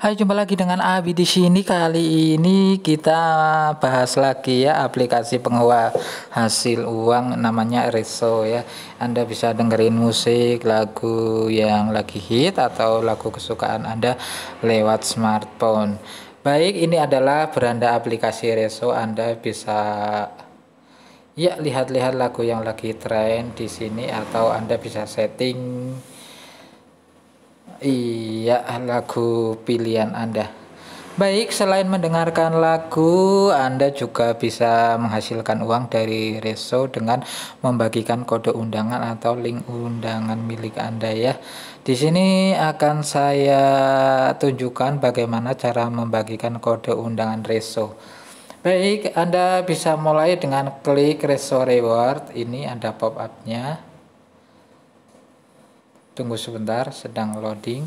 Hai, jumpa lagi dengan Abi di sini. Kali ini kita bahas lagi ya aplikasi pengeluar hasil uang namanya Reso ya. Anda bisa dengerin musik, lagu yang lagi hit atau lagu kesukaan Anda lewat smartphone. Baik, ini adalah beranda aplikasi Reso. Anda bisa ya lihat-lihat lagu yang lagi tren di sini atau Anda bisa setting Iya, lagu pilihan Anda. Baik, selain mendengarkan lagu, Anda juga bisa menghasilkan uang dari Reso dengan membagikan kode undangan atau link undangan milik Anda ya. Di sini akan saya tunjukkan bagaimana cara membagikan kode undangan Reso. Baik, Anda bisa mulai dengan klik Reso Reward. Ini ada pop-up-nya tunggu sebentar sedang loading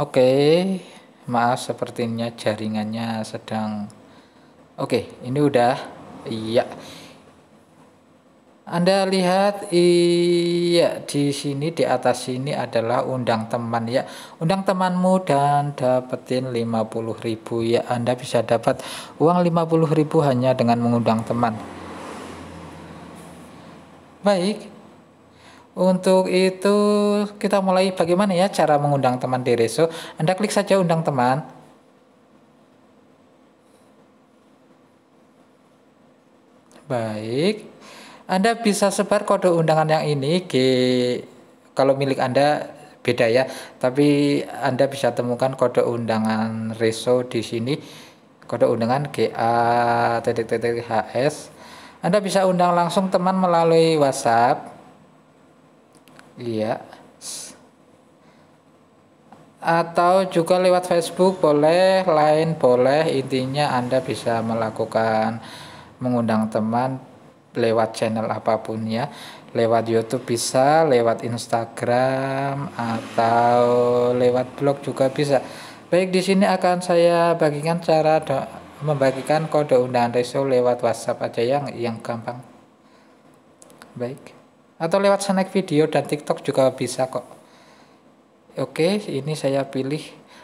oke okay. maaf sepertinya jaringannya sedang oke okay, ini udah iya anda lihat iya di sini di atas sini adalah undang teman ya undang temanmu dan dapetin 50.000 ya Anda bisa dapat uang 50.000 hanya dengan mengundang teman Baik. Untuk itu kita mulai bagaimana ya cara mengundang teman di Reso. Anda klik saja undang teman. Baik. Anda bisa sebar kode undangan yang ini G kalau milik Anda beda ya, tapi Anda bisa temukan kode undangan Reso di sini. Kode undangan GA titik anda bisa undang langsung teman melalui WhatsApp. Iya. Atau juga lewat Facebook boleh, lain boleh. Intinya Anda bisa melakukan mengundang teman lewat channel apapun ya. Lewat YouTube bisa, lewat Instagram atau lewat blog juga bisa. Baik, di sini akan saya bagikan cara doa membagikan kode undangan reso lewat WhatsApp aja yang yang gampang. Baik. Atau lewat snack video dan TikTok juga bisa kok. Oke, ini saya pilih.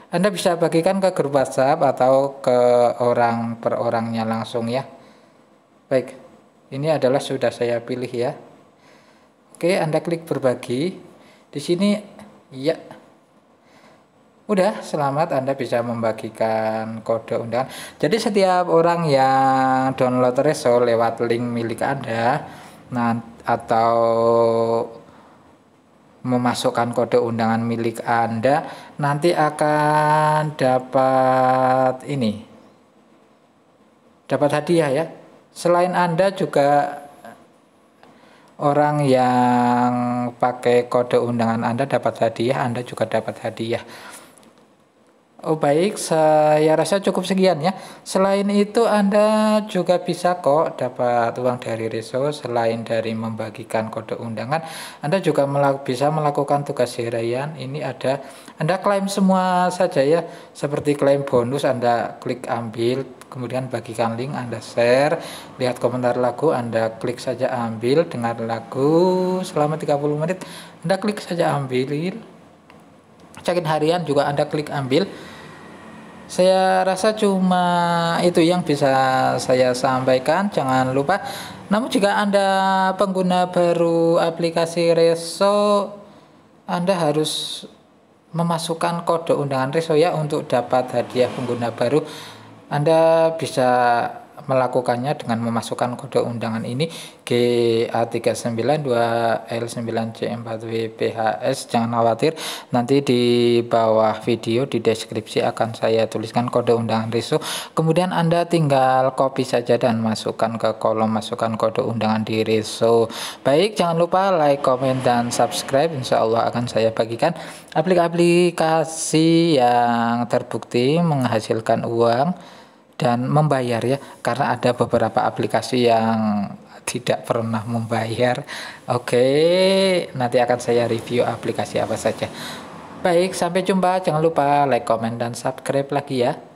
Anda bisa bagikan ke grup WhatsApp atau ke orang per orangnya langsung ya. Baik. Ini adalah sudah saya pilih ya. Oke, Anda klik berbagi. Di sini ya Udah, selamat Anda bisa membagikan kode undangan. Jadi setiap orang yang download Reso lewat link milik Anda nah, atau memasukkan kode undangan milik Anda nanti akan dapat ini. Dapat hadiah ya. Selain Anda juga orang yang pakai kode undangan Anda dapat hadiah, Anda juga dapat hadiah. Oh baik, saya rasa cukup sekian ya. Selain itu Anda juga bisa kok dapat uang dari Reso selain dari membagikan kode undangan, Anda juga melaku, bisa melakukan tugas harian. Ini ada Anda klaim semua saja ya, seperti klaim bonus Anda klik ambil, kemudian bagikan link Anda share, lihat komentar lagu Anda klik saja ambil, dengar lagu selama 30 menit Anda klik saja ambil. cekin harian juga Anda klik ambil saya rasa cuma itu yang bisa saya sampaikan. Jangan lupa. Namun jika Anda pengguna baru aplikasi Reso, Anda harus memasukkan kode undangan Reso ya untuk dapat hadiah pengguna baru. Anda bisa melakukannya dengan memasukkan kode undangan ini GA392L9C4WPHS jangan khawatir nanti di bawah video di deskripsi akan saya tuliskan kode undangan RISO kemudian Anda tinggal copy saja dan masukkan ke kolom masukkan kode undangan di RISO baik jangan lupa like, comment, dan subscribe insya Allah akan saya bagikan aplikasi yang terbukti menghasilkan uang dan membayar ya karena ada beberapa aplikasi yang tidak pernah membayar. Oke, nanti akan saya review aplikasi apa saja. Baik, sampai jumpa. Jangan lupa like, comment, dan subscribe lagi ya.